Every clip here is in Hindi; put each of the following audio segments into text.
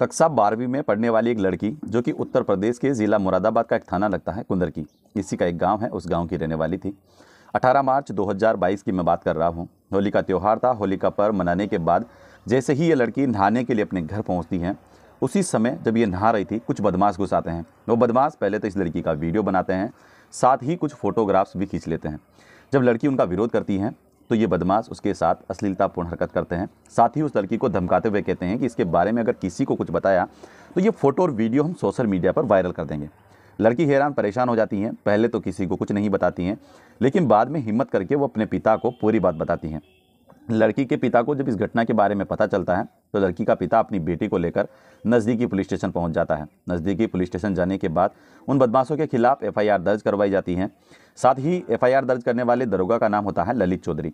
कक्षा बारहवीं में पढ़ने वाली एक लड़की जो कि उत्तर प्रदेश के ज़िला मुरादाबाद का एक थाना लगता है कुंदर की इसी का एक गांव है उस गांव की रहने वाली थी 18 मार्च 2022 की मैं बात कर रहा हूँ होली का त्यौहार था होली का पर्व मनाने के बाद जैसे ही ये लड़की नहाने के लिए अपने घर पहुँचती है उसी समय जब ये नहा रही थी कुछ बदमाश घुस आते हैं वो बदमाश पहले तो इस लड़की का वीडियो बनाते हैं साथ ही कुछ फ़ोटोग्राफ्स भी खींच लेते हैं जब लड़की उनका विरोध करती हैं तो ये बदमाश उसके साथ अश्लीलतापूर्ण हरकत करते हैं साथ ही उस लड़की को धमकाते हुए कहते हैं कि इसके बारे में अगर किसी को कुछ बताया तो ये फ़ोटो और वीडियो हम सोशल मीडिया पर वायरल कर देंगे लड़की हैरान परेशान हो जाती हैं पहले तो किसी को कुछ नहीं बताती हैं लेकिन बाद में हिम्मत करके वो अपने पिता को पूरी बात बताती हैं लड़की के पिता को जब इस घटना के बारे में पता चलता है तो लड़की का पिता अपनी बेटी को लेकर नज़दीकी पुलिस स्टेशन पहुंच जाता है नज़दीकी पुलिस स्टेशन जाने के बाद उन बदमाशों के खिलाफ एफआईआर दर्ज करवाई जाती है साथ ही एफआईआर दर्ज करने वाले दरोगा का नाम होता है ललित चौधरी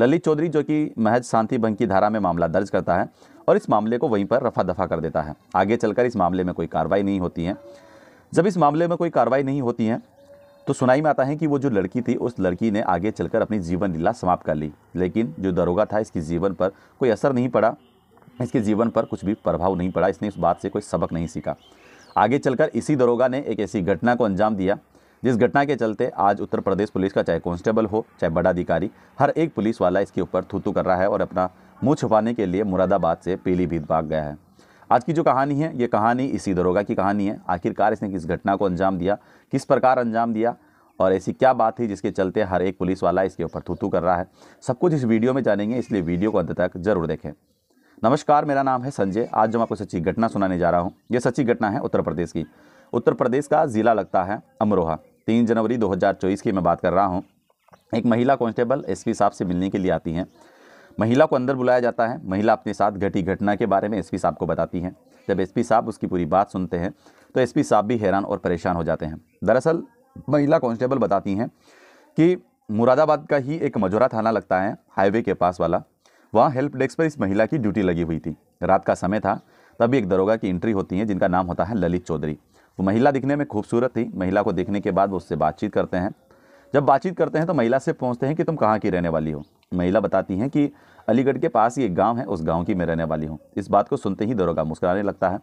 ललित चौधरी जो कि महज शांति भंग की धारा में मामला दर्ज करता है और इस मामले को वहीं पर रफा दफा कर देता है आगे चलकर इस मामले में कोई कार्रवाई नहीं होती है जब इस मामले में कोई कार्रवाई नहीं होती है तो सुनाई में आता है कि वो जो लड़की थी उस लड़की ने आगे चलकर अपनी जीवन लीला समाप्त कर ली लेकिन जो दरोगा था इसके जीवन पर कोई असर नहीं पड़ा इसके जीवन पर कुछ भी प्रभाव नहीं पड़ा इसने इस बात से कोई सबक नहीं सीखा आगे चलकर इसी दरोगा ने एक ऐसी घटना को अंजाम दिया जिस घटना के चलते आज उत्तर प्रदेश पुलिस का चाहे कांस्टेबल हो चाहे बड़ा अधिकारी हर एक पुलिस वाला इसके ऊपर थूतू कर रहा है और अपना मुँह छुपाने के लिए मुरादाबाद से पीलीभीत भाग गया है आज की जो कहानी है ये कहानी इसी दरोगा की कहानी है आखिरकार इसने किस घटना को अंजाम दिया किस प्रकार अंजाम दिया और ऐसी क्या बात थी जिसके चलते हर एक पुलिस वाला इसके ऊपर थूथू कर रहा है सब कुछ इस वीडियो में जानेंगे इसलिए वीडियो को अंत तक जरूर देखें नमस्कार मेरा नाम है संजय आज जो मैं आपको सच्ची घटना सुनाने जा रहा हूँ ये सच्ची घटना है उत्तर प्रदेश की उत्तर प्रदेश का ज़िला लगता है अमरोहा तीन जनवरी दो की मैं बात कर रहा हूँ एक महिला कांस्टेबल एसपी साहब से मिलने के लिए आती हैं महिला को अंदर बुलाया जाता है महिला अपने साथ घटी घटना के बारे में एसपी साहब को बताती हैं जब एसपी साहब उसकी पूरी बात सुनते हैं तो एसपी साहब भी हैरान और परेशान हो जाते हैं दरअसल महिला कांस्टेबल बताती हैं कि मुरादाबाद का ही एक मजोरा थाना लगता है हाईवे के पास वाला वहाँ हेल्प डेस्क पर इस महिला की ड्यूटी लगी हुई थी रात का समय था तभी एक दरोगा की एंट्री होती है जिनका नाम होता है ललित चौधरी वो महिला दिखने में खूबसूरत थी महिला को देखने के बाद वो उससे बातचीत करते हैं जब बातचीत करते हैं तो महिला से पूछते हैं कि तुम कहाँ की रहने वाली हो महिला बताती हैं कि अलीगढ़ के पास ही एक गाँव है उस गाँव की मैं रहने वाली हूँ इस बात को सुनते ही दरोगा मुस्कराने लगता है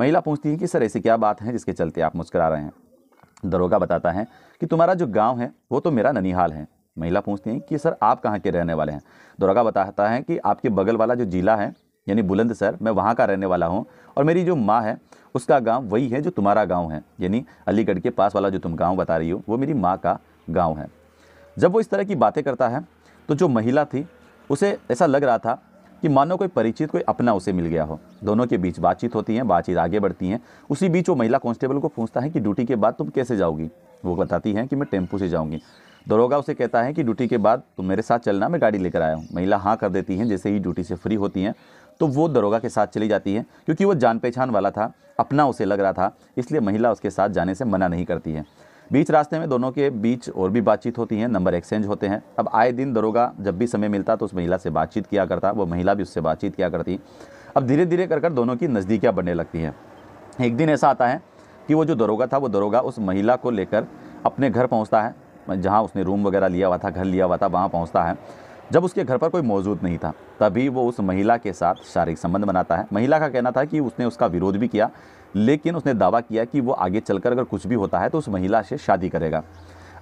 महिला पूछती है कि सर ऐसी क्या बात है जिसके चलते आप मुस्करा रहे हैं दरोगा बताता है कि तुम्हारा जो गाँव है वो तो मेरा ननिहाल है महिला पूछती हैं कि सर आप कहाँ के रहने वाले हैं दरोगा बताता है कि आपके बगल वाला जो जिला है यानी बुलंद सर मैं वहाँ का रहने वाला हूँ और मेरी जो माँ है उसका गांव वही है जो तुम्हारा गांव है यानी अलीगढ़ के पास वाला जो तुम गांव बता रही हो वो मेरी माँ का गांव है जब वो इस तरह की बातें करता है तो जो महिला थी उसे ऐसा लग रहा था कि मानो कोई परिचित कोई अपना उसे मिल गया हो दोनों के बीच बातचीत होती है बातचीत आगे बढ़ती है उसी बीच वो महिला कांस्टेबल को पूछता है कि ड्यूटी के बाद तुम कैसे जाओगी वो बताती हैं कि मैं टेम्पू से जाऊँगी दरोगा उसे कहता है कि ड्यूटी के बाद तुम मेरे साथ चलना मैं गाड़ी लेकर आया हूँ महिला हाँ कर देती हैं जैसे ही ड्यूटी से फ्री होती हैं तो वो दरोगा के साथ चली जाती है क्योंकि वो जान पहचान वाला था अपना उसे लग रहा था इसलिए महिला उसके साथ जाने से मना नहीं करती है बीच रास्ते में दोनों के बीच और भी बातचीत होती है नंबर एक्सचेंज होते हैं अब आए दिन दरोगा जब भी समय मिलता तो उस महिला से बातचीत किया करता वो महिला भी उससे बातचीत किया करती अब धीरे धीरे कर कर दोनों की नज़दीकियाँ बढ़ने लगती हैं एक दिन ऐसा आता है कि वो जो दरोगा था वो दरोगा उस महिला को लेकर अपने घर पहुँचता है जहाँ उसने रूम वगैरह लिया हुआ था घर लिया हुआ था वहाँ पहुँचता है जब उसके घर पर कोई मौजूद नहीं था तभी वो उस महिला के साथ शारीरिक संबंध बनाता है महिला का कहना था कि उसने उसका विरोध भी किया लेकिन उसने दावा किया कि वो आगे चलकर अगर कुछ भी होता है तो उस महिला से शादी करेगा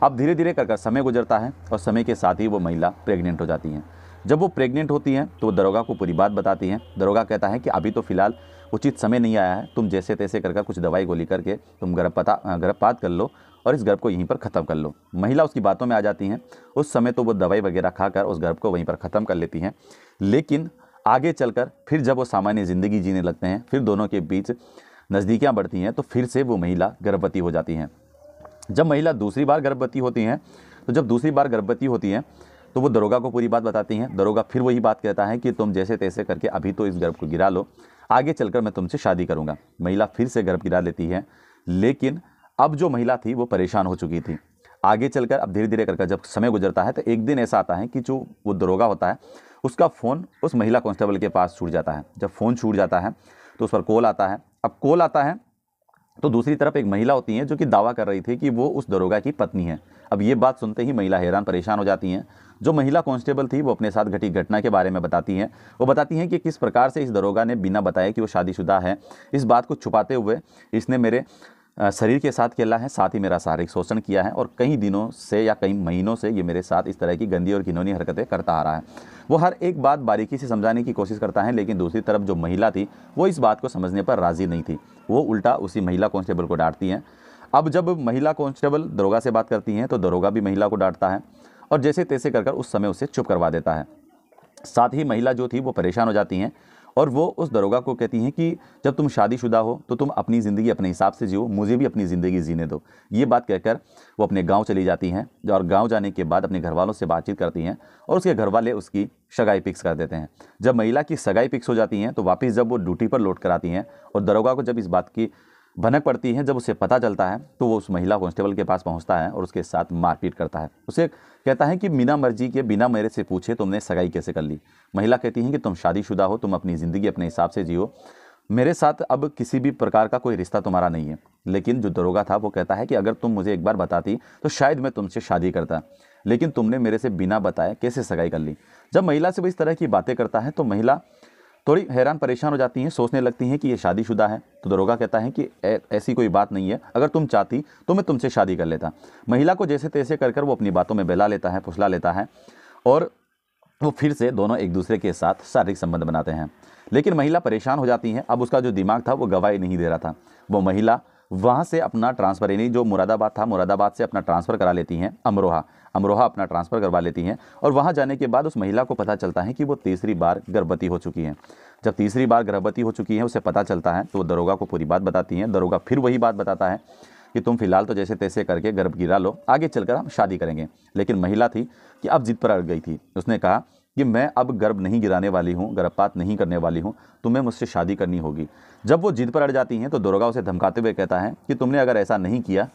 अब धीरे धीरे कर कर समय गुजरता है और समय के साथ ही वो महिला प्रेग्नेंट हो जाती हैं जब वो प्रेग्नेंट होती हैं तो वो दरोगा को पूरी बात बताती हैं दरोगा कहता है कि अभी तो फिलहाल उचित समय नहीं आया है तुम जैसे तैसे कर कर कुछ दवाई गोली करके तुम गर्भपता गर्भपात कर लो और इस गर्भ को यहीं पर ख़त्म कर लो महिला उसकी बातों में आ जाती हैं उस समय तो वो दवाई वगैरह खाकर उस गर्भ को वहीं पर ख़त्म कर लेती हैं लेकिन आगे चलकर फिर जब वो सामान्य ज़िंदगी जीने लगते हैं फिर दोनों के बीच नज़दीकियाँ बढ़ती हैं तो फिर से वो महिला गर्भवती हो जाती हैं जब महिला दूसरी बार गर्भवती होती हैं तो जब दूसरी बार गर्भवती होती हैं तो वो दरोगा को पूरी बात बताती हैं दरोगा फिर वही बात कहता है कि तुम जैसे तैसे करके अभी तो इस गर्भ को गिरा लो आगे चलकर मैं तुमसे शादी करूँगा महिला फिर से गर्भ गिरा लेती है लेकिन अब जो महिला थी वो परेशान हो चुकी थी आगे चलकर अब धीरे धीरे करके जब समय गुजरता है तो एक दिन ऐसा आता है कि जो वो दरोगा होता है उसका फ़ोन उस महिला कॉन्स्टेबल के पास छूट जाता है जब फ़ोन छूट जाता है तो उस पर कॉल आता है अब कोल आता है तो दूसरी तरफ एक महिला होती है जो कि दावा कर रही थी कि वो उस दरोगा की पत्नी है अब ये बात सुनते ही महिला हैरान परेशान हो जाती हैं जो महिला कांस्टेबल थी वो अपने साथ घटी घटना के बारे में बताती हैं वो बताती हैं कि किस प्रकार से इस दरोगा ने बिना बताए कि वो शादीशुदा है इस बात को छुपाते हुए इसने मेरे शरीर के साथ खेला है साथ ही मेरा शारीरिक शोषण किया है और कई दिनों से या कई महीनों से ये मेरे साथ इस तरह की गंदी और घिनौनी हरकतें करता आ रहा है वो हर एक बात बारीकी से समझाने की कोशिश करता है लेकिन दूसरी तरफ जो महिला थी वो इस बात को समझने पर राज़ी नहीं थी वो उल्टा उसी महिला कॉन्स्टेबल को डांटती हैं अब जब महिला कॉन्स्टेबल दरोगा से बात करती हैं तो दरोगा भी महिला को डांटता है और जैसे तैसे कर कर उस समय उसे चुप करवा देता है साथ ही महिला जो थी वो परेशान हो जाती हैं और वो उस दरोगा को कहती हैं कि जब तुम शादीशुदा हो तो तुम अपनी ज़िंदगी अपने हिसाब से जियो मुझे भी अपनी ज़िंदगी जीने दो ये बात कहकर वो अपने गांव चली जाती हैं और गांव जाने के बाद अपने घर वालों से बातचीत करती हैं और उसके घर वाले उसकी सगाई पिक्स कर देते हैं जब महिला की सगाई पिक्स हो जाती हैं तो वापस जब वो ड्यूटी पर लौट कर आती हैं और दरोगा को जब इस बात की भनक पड़ती है जब उसे पता चलता है तो वो उस महिला कांस्टेबल के पास पहुंचता है और उसके साथ मारपीट करता है उसे कहता है कि बिना मर्जी के बिना मेरे से पूछे तुमने सगाई कैसे कर ली महिला कहती है कि तुम शादीशुदा हो तुम अपनी ज़िंदगी अपने हिसाब से जियो मेरे साथ अब किसी भी प्रकार का कोई रिश्ता तुम्हारा नहीं है लेकिन जो दरोगा था वो कहता है कि अगर तुम मुझे एक बार बताती तो शायद मैं तुमसे शादी करता लेकिन तुमने मेरे से बिना बताए कैसे सगाई कर ली जब महिला से वो इस तरह की बातें करता है तो महिला थोड़ी हैरान परेशान हो जाती हैं सोचने लगती हैं कि ये शादीशुदा है तो दरोगा कहता है कि ऐसी कोई बात नहीं है अगर तुम चाहती तो मैं तुमसे शादी कर लेता महिला को जैसे तैसे कर कर वो अपनी बातों में बहला लेता है फुसला लेता है और वो फिर से दोनों एक दूसरे के साथ शारीरिक संबंध बनाते हैं लेकिन महिला परेशान हो जाती हैं अब उसका जो दिमाग था वो गवाही नहीं दे रहा था वो महिला वहाँ से अपना ट्रांसफ़र यानी जो मुरादाबाद था मुरादाबाद से अपना ट्रांसफ़र करा लेती हैं अमरोहा अमरोहा अपना ट्रांसफ़र करवा लेती हैं और वहाँ जाने के बाद उस महिला को पता चलता है कि वो तीसरी बार गर्भवती हो चुकी हैं जब तीसरी बार गर्भवती हो चुकी हैं उसे पता चलता है तो वो दरोगा को पूरी बात बताती हैं दरोगा फिर वही बात बताता है कि तुम फिलहाल तो जैसे तैसे करके गर्भ गिरा लो आगे चलकर हम शादी करेंगे लेकिन महिला थी कि अब जिद पर अड़ गई थी उसने कहा कि मैं अब गर्भ नहीं गिराने वाली हूँ गर्भपात नहीं करने वाली हूँ तुम्हें मुझसे शादी करनी होगी जब वो जिद पर अड़ जाती हैं तो दुर्गा उसे धमकाते हुए कहता है कि तुमने अगर ऐसा नहीं किया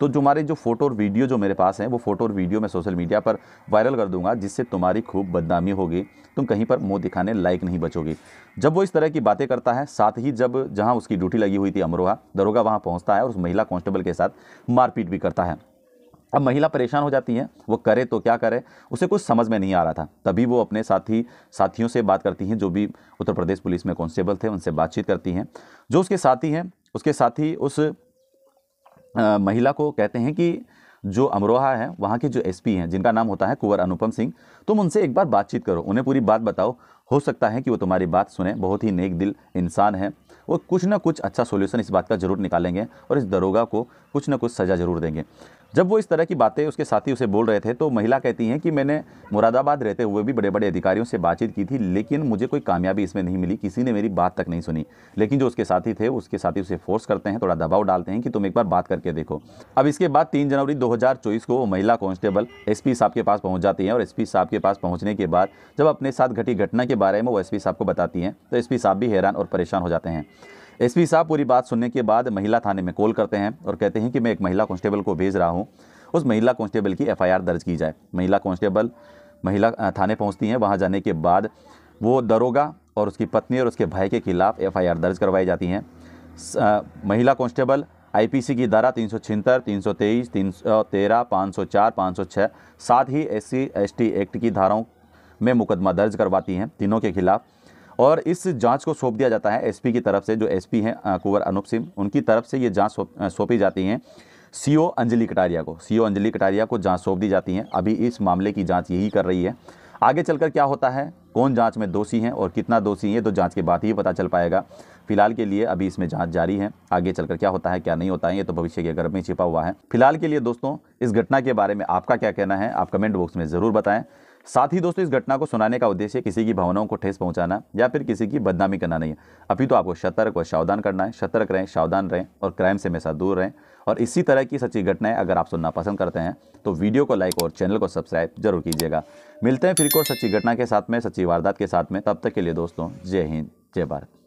तो तुम्हारे जो फ़ोटो और वीडियो जो मेरे पास हैं वो फ़ोटो और वीडियो मैं सोशल मीडिया पर वायरल कर दूंगा जिससे तुम्हारी खूब बदनामी होगी तुम कहीं पर मुंह दिखाने लायक नहीं बचोगी जब वो इस तरह की बातें करता है साथ ही जब जहां उसकी ड्यूटी लगी हुई थी अमरोहा दरोगा वहां पहुंचता है और उस महिला कांस्टेबल के साथ मारपीट भी करता है अब महिला परेशान हो जाती है वो करे तो क्या करे उसे कुछ समझ में नहीं आ रहा था तभी वो अपने साथी साथियों से बात करती हैं जो भी उत्तर प्रदेश पुलिस में कॉन्स्टेबल थे उनसे बातचीत करती हैं जो उसके साथी हैं उसके साथी उस महिला को कहते हैं कि जो अमरोहा है वहाँ के जो एसपी हैं जिनका नाम होता है कुंवर अनुपम सिंह तुम उनसे एक बार बातचीत करो उन्हें पूरी बात बताओ हो सकता है कि वो तुम्हारी बात सुने बहुत ही नेक दिल इंसान है वो कुछ ना कुछ अच्छा सोल्यूशन इस बात का जरूर निकालेंगे और इस दरोगा को कुछ ना कुछ सज़ा जरूर देंगे जब वो इस तरह की बातें उसके साथी उसे बोल रहे थे तो महिला कहती हैं कि मैंने मुरादाबाद रहते हुए भी बड़े बड़े अधिकारियों से बातचीत की थी लेकिन मुझे कोई कामयाबी इसमें नहीं मिली किसी ने मेरी बात तक नहीं सुनी लेकिन जो उसके साथी थे उसके साथी उसे फोर्स करते हैं थोड़ा दबाव डालते हैं कि तुम एक बार बात करके देखो अब इसके बाद तीन जनवरी दो को वो महिला कांस्टेबल एस साहब के पास पहुँच जाती हैं और एस साहब के पास पहुँचने के बाद जब अपने साथ घटी घटना के बारे में वो एस साहब को बताती हैं तो एस साहब भी हैरान और परेशान हो जाते हैं एसपी साहब पूरी बात सुनने के बाद महिला थाने में कॉल करते हैं और कहते हैं कि मैं एक महिला कांस्टेबल को भेज रहा हूँ उस महिला कांस्टेबल की एफआईआर दर्ज की जाए महिला कांस्टेबल महिला थाने पहुँचती हैं वहाँ जाने के बाद वो दरोगा और उसकी पत्नी और उसके भाई के खिलाफ एफ दर्ज करवाई जाती हैं महिला कांस्टेबल आईपीसी की धारा तीन सौ छिहत्तर तीन सौ तेईस तीन सौ तेरह पाँच सौ चार पाँच सौ छः साथ ही S C S T act की धाराओं में मुकदमा दर्ज करवाती हैं तीनों के खिलाफ और इस जांच को सौंप दिया जाता है एसपी की तरफ से जो एसपी हैं कुंवर अनूप सिंह उनकी तरफ से ये जांच सौंपी जाती हैं सीओ अंजलि कटारिया को सीओ अंजलि कटारिया को जांच सौंप दी जाती है अभी इस मामले की जांच यही कर रही है आगे चलकर क्या होता है कौन जांच में दोषी हैं और कितना दोषी हैं तो जाँच के बाद ही पता चल पाएगा फिलहाल के लिए अभी इसमें जाँच जारी है आगे चलकर क्या होता है क्या नहीं होता है ये तो भविष्य के गर्भ में छिपा हुआ है फिलहाल के लिए दोस्तों इस घटना के बारे में आपका क्या कहना है आप कमेंट बॉक्स में ज़रूर बताएँ साथ ही दोस्तों इस घटना को सुनाने का उद्देश्य किसी की भावनाओं को ठेस पहुंचाना या फिर किसी की बदनामी करना नहीं है अभी तो आपको सतर्क और सावधान करना है सतर्क रहें सावधान रहें और क्राइम से हमेशा दूर रहें और इसी तरह की सच्ची घटनाएं अगर आप सुनना पसंद करते हैं तो वीडियो को लाइक और चैनल को सब्सक्राइब जरूर कीजिएगा मिलते हैं फिर को सच्ची घटना के साथ में सच्ची वारदात के साथ में तब तक के लिए दोस्तों जय हिंद जय भारत